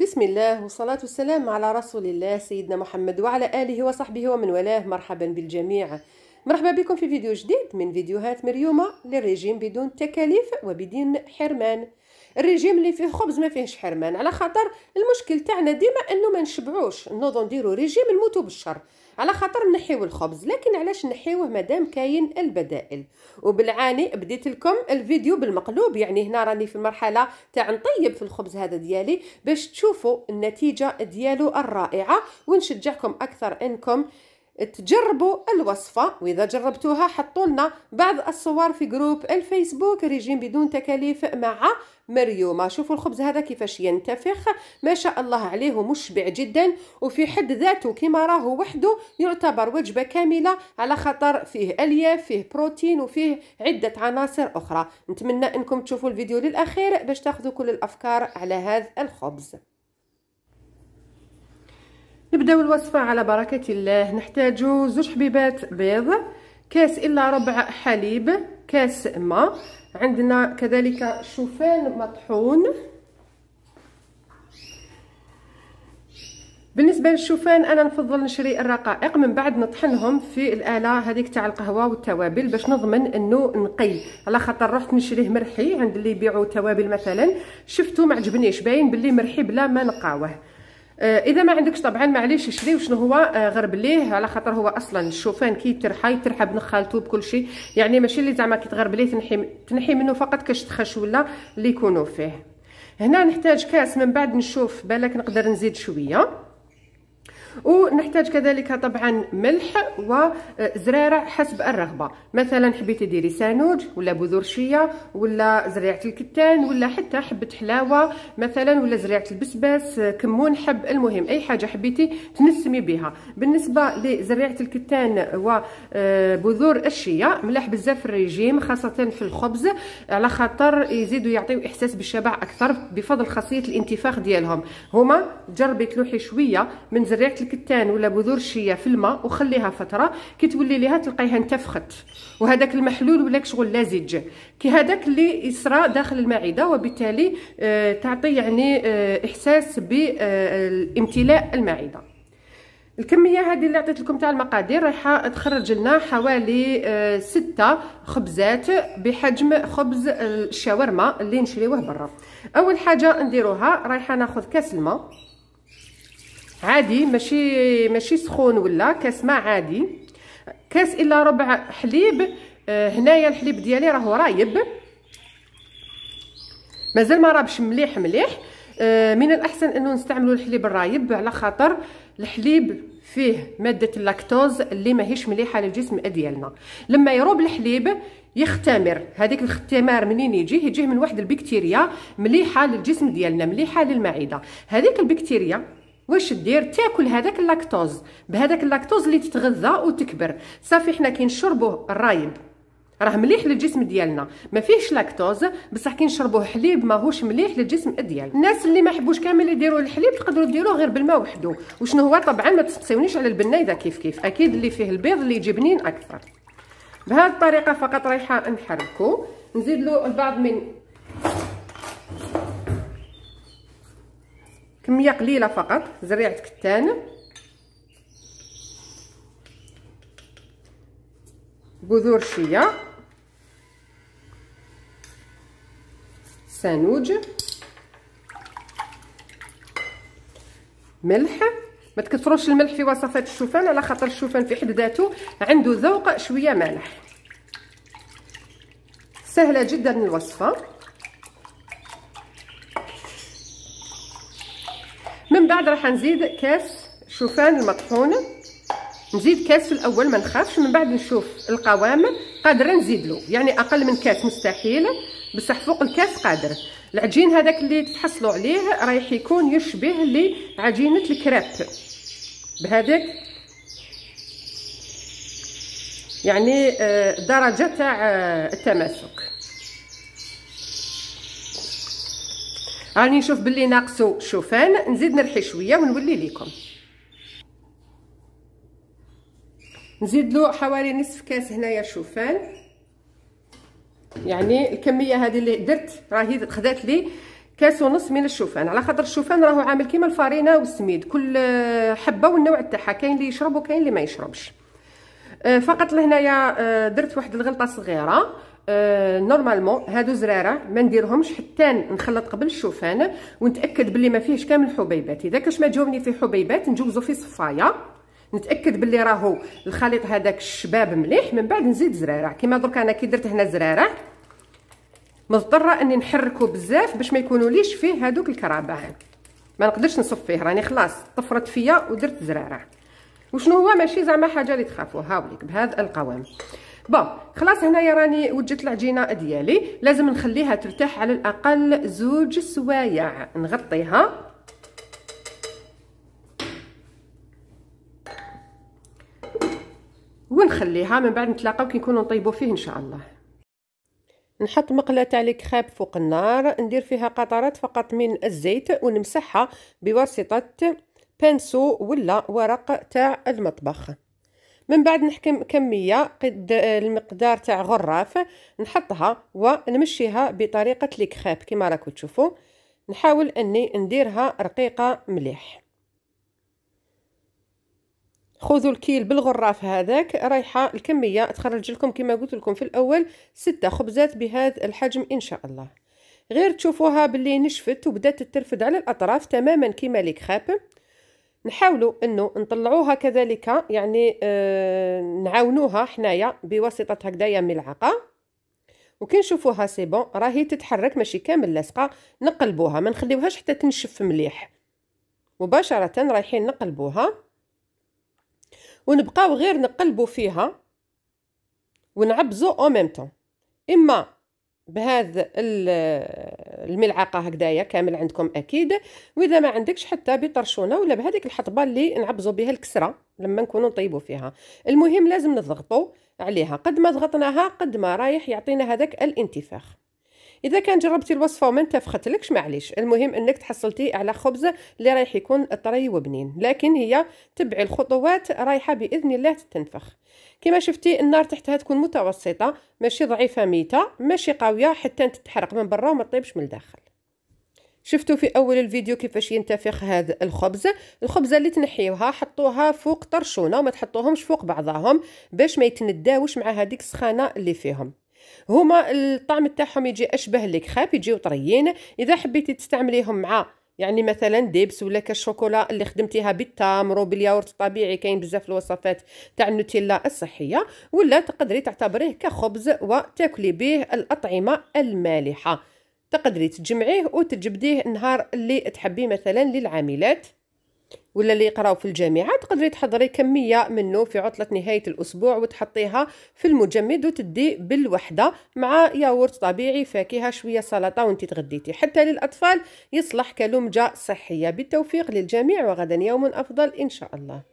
بسم الله والصلاة والسلام على رسول الله سيدنا محمد وعلى آله وصحبه ومن والاه مرحبا بالجميع مرحبا بكم في فيديو جديد من فيديوهات مريومة للرجيم بدون تكاليف وبدون حرمان الريجيم اللي فيه خبز ما فيهش حرمان على خاطر المشكل تاعنا ديما انه ما نشبعوش نوضو نديرو ريجيم نموتو بالشر على خاطر نحيو الخبز لكن علاش نحيوه مادام كاين البدائل وبالعاني بديت لكم الفيديو بالمقلوب يعني هنا راني في المرحله تاع نطيب في الخبز هذا ديالي باش تشوفوا النتيجه ديالو الرائعه ونشجعكم اكثر انكم تجربوا الوصفة وإذا جربتوها حطوا لنا بعض الصور في جروب الفيسبوك ريجيم بدون تكاليف مع مريومة شوفوا الخبز هذا كيفاش ينتفخ ما شاء الله عليه مشبع جدا وفي حد ذاته كما راه وحده يعتبر وجبة كاملة على خطر فيه ألياف فيه بروتين وفيه عدة عناصر أخرى نتمنى أنكم تشوفوا الفيديو للأخير باش تاخذوا كل الأفكار على هذا الخبز نبداو الوصفه على بركه الله نحتاجو زوج حبيبات بيض كاس الا ربع حليب كاس ماء عندنا كذلك شوفان مطحون بالنسبه للشوفان انا نفضل نشري الرقائق من بعد نطحنهم في الاله هذيك تاع القهوه والتوابل باش نضمن انه نقي على خاطر رحت نشريه مرحي عند اللي يبيعوا توابل مثلا شفتو معجبنيش باين باللي مرحي بلا ما نقاوه آه، اذا ما عندكش طبعا معليش شري وشنو هو آه، غرب ليه على خاطر هو اصلا الشوفان كي ترحى يترحى بنخالته بكل شيء يعني ماشي اللي زعما كي تغرب ليه تنحي تنحي منه فقط كاش تخش ولا اللي يكونوا فيه هنا نحتاج كاس من بعد نشوف بالك نقدر نزيد شويه ونحتاج كذلك طبعا ملح وزرارة حسب الرغبة مثلا حبيتي ديري سانوج ولا بذور شيا ولا زريعة الكتان ولا حتى حبة حلاوة مثلا ولا زريعة البسباس كمون حب المهم أي حاجة حبيتي تنسمي بها بالنسبة لزريعة الكتان وبذور الشيا ملاح بزاف في الرجيم خاصة في الخبز على خاطر يزيدوا يعطيو إحساس بالشبع أكثر بفضل خاصية الانتفاخ ديالهم هما جربي تلوحي شوية من زريعة الكتان ولا بذور الشيا في الماء وخليها فتره كي تولي ليها تلقايها انتفخت وهذاك المحلول ولا شغل لازج كي هذاك اللي يصرى داخل المعده وبالتالي آه، تعطي يعني آه، احساس بامتلاء المعده الكميه هذه اللي عطيت لكم تاع المقادير رايحه تخرج لنا حوالي آه، ستة خبزات بحجم خبز الشاورما اللي نشريوه برا اول حاجه نديروها رايحه ناخذ كاس الماء عادي ماشي ماشي سخون ولا كاس ماء عادي كاس الا ربع حليب آه هنايا الحليب ديالي راهو رايب مازال ما رابش مليح مليح آه من الاحسن انه نستعملوا الحليب الرايب على خاطر الحليب فيه ماده اللاكتوز اللي ماهيش مليحه للجسم ديالنا لما يروب الحليب يختمر هذيك الاختمار منين يجي يجي من واحد البكتيريا مليحه للجسم ديالنا مليحه للمعده هذيك البكتيريا واش دير تاكل هذاك اللاكتوز بهذاك اللاكتوز اللي تتغذى وتكبر صافي حنا كنشربوه رايب راه مليح للجسم ديالنا ما فيهش لاكتوز بصح كي نشربوه حليب ماهوش مليح للجسم ديالنا الناس اللي ما يحبوش كامل يديروا الحليب تقدروا ديروه غير بالماء وحده وشنو هو طبعا ما تسقسيونيش على البنايده كيف كيف اكيد اللي فيه البيض اللي يجي بنين اكثر بهذه الطريقه فقط رايحه نحركو نزيد له البعض من كميه قليله فقط زريعه كتان بذور شيا سانوج ملح ما تكثروش الملح في وصفات الشوفان على خاطر الشوفان في حد ذاته عنده ذوق شويه مالح سهله جدا الوصفه بعد راح نزيد كاس شوفان المطحون نزيد كاس في الاول ما نخافش من بعد نشوف القوام قادره نزيد له يعني اقل من كاس مستحيل بصح فوق الكاس قادر العجين هذاك اللي تحصلوا عليه رايح يكون يشبه لعجينه الكريب بهذاك يعني آه، درجه تاع آه، التماسك راني نشوف باللي ناقصو شوفان نزيد نرحي شويه ونولي ليكم نزيد له حوالي نصف كاس هنايا شوفان يعني الكميه هذه اللي درت راهي خذات لي كاس ونص من الشوفان على خاطر الشوفان راهو عامل كيما الفارينه والسميد كل حبه والنوع تاعها كاين اللي يشرب وكاين اللي ما يشربش آه، فقط لهنايا آه، درت واحد الغلطه صغيره آه، نورمالمون هادو زراره ما نديرهمش حتى نخلط قبل الشوفان ونتاكد بلي ما فيهش كامل الحبيبات اذا كاش ما جاوبني فيه حبيبات نجوزو في صفايه نتاكد بلي راهو الخليط هذاك الشباب مليح من بعد نزيد زراره كيما درك انا كي درت هنا زراره مضطره اني نحركو بزاف باش ما يكونوا ليش فيه هادوك الكرابع ما نقدرش نصف فيه راني خلاص طفرت فيا ودرت زراره وشنو هو ماشي زعما حاجه اللي تخافوا هاوليك بهذا القوام بون خلاص هنايا راني وجدت العجينه ديالي لازم نخليها ترتاح على الاقل زوج سوايع نغطيها ونخليها من بعد نتلاقاو كي نكونوا نطيبوا فيه ان شاء الله نحط مقله تاع الكريب فوق النار ندير فيها قطرات فقط من الزيت ونمسحها بواسطه بانسو ولا ورق تاع المطبخ من بعد نحكم كميه قد المقدار تاع غراف نحطها ونمشيها بطريقه الكخاب كما راكو تشوفوا نحاول اني نديرها رقيقه مليح خذوا الكيل بالغراف هذاك رايحه الكميه تخرج لكم كما قلت لكم في الاول ستة خبزات بهذا الحجم ان شاء الله غير تشوفوها باللي نشفت وبدات ترفد على الاطراف تماما كما الكخاب نحاولوا انه نطلعوها كذلك يعني آه نعاونوها حنايا بواسطه هكذايا ملعقه وكي نشوفوها سي بون راهي تتحرك ماشي كامل لاصقه نقلبوها ما نخليوهاش حتى تنشف مليح مباشره رايحين نقلبوها ونبقاو غير نقلبو فيها ونعبزو او ميم اما بهذا الملعقه هكذايا كامل عندكم اكيد واذا ما عندكش حتى بطرشونه ولا بهذيك الحطبه اللي نعبزوا بها الكسره لما نكونوا نطيبوا فيها المهم لازم نضغطوا عليها قد ما ضغطناها قد ما رايح يعطينا هذاك الانتفاخ اذا كان جربتي الوصفه وما انتفختلكش معليش المهم انك تحصلتي على خبز اللي رايح يكون طري وبنين لكن هي تبعي الخطوات رايحه باذن الله تتنفخ كما شفتي النار تحتها تكون متوسطه ماشي ضعيفه ميته ماشي قويه حتى تتحرق من برا وما تطيبش من الداخل شفتوا في اول الفيديو كيفاش ينتفخ هذا الخبز الخبزه اللي تنحيوها حطوها فوق طرشونه وما تحطوهمش فوق بعضهم باش ما يتنداوش مع هذيك السخانه اللي فيهم هما الطعم تاعهم يجي اشبه لكخاب يجيو طريين اذا حبيتي تستعمليهم مع يعني مثلا ديبس ولا كالشوكولا اللي خدمتيها بالتمر وبالياورت الطبيعي كاين بزاف الوصفات تاع النوتيلا الصحيه ولا تقدري تعتبريه كخبز وتاكلي به الاطعمه المالحه تقدري تجمعيه وتجبديه النهار اللي تحبي مثلا للعاملات ولا اللي يقراو في الجامعه تقدري تحضري كميه منه في عطله نهايه الاسبوع وتحطيها في المجمد وتدي بالوحده مع ياورت طبيعي فاكهه شويه سلطه وانت تغديتي حتى للاطفال يصلح كلمجه صحيه بالتوفيق للجميع وغدا يوم افضل ان شاء الله